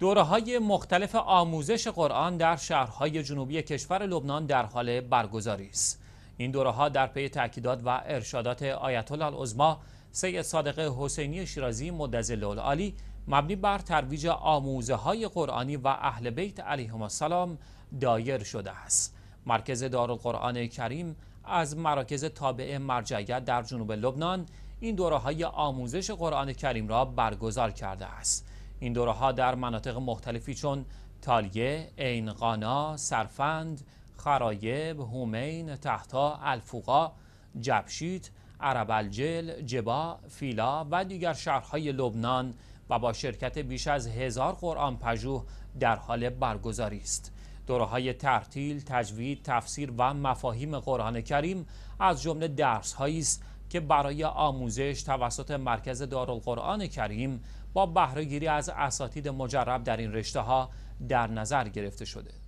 دوره های مختلف آموزش قرآن در شهرهای جنوبی کشور لبنان در حال برگزاری است. این دوره ها در پی تأکیدات و ارشادات آیت الله العظما سید صادق حسینی شیرازی مدزل العالی مبنی بر ترویج آموزه های قرآنی و اهل بیت علیهم السلام دایر شده است. مرکز دارالقرآن کریم از مراکز تابع مرجعیت در جنوب لبنان این دوره های آموزش قرآن کریم را برگزار کرده است. این دوره ها در مناطق مختلفی چون تالیه، قانا سرفند، خرایب، هومین، تحتا، الفوقا، جبشیت، عربالجل، جبا، فیلا و دیگر شهرهای لبنان و با شرکت بیش از هزار قرآن پژوه در حال برگزاری است. دوره های ترتیل، تجوید، تفسیر و مفاهیم قرآن کریم از جمله درس است که برای آموزش توسط مرکز دارالقرآن کریم با بهرهگیری از اساتید مجرب در این رشته ها در نظر گرفته شده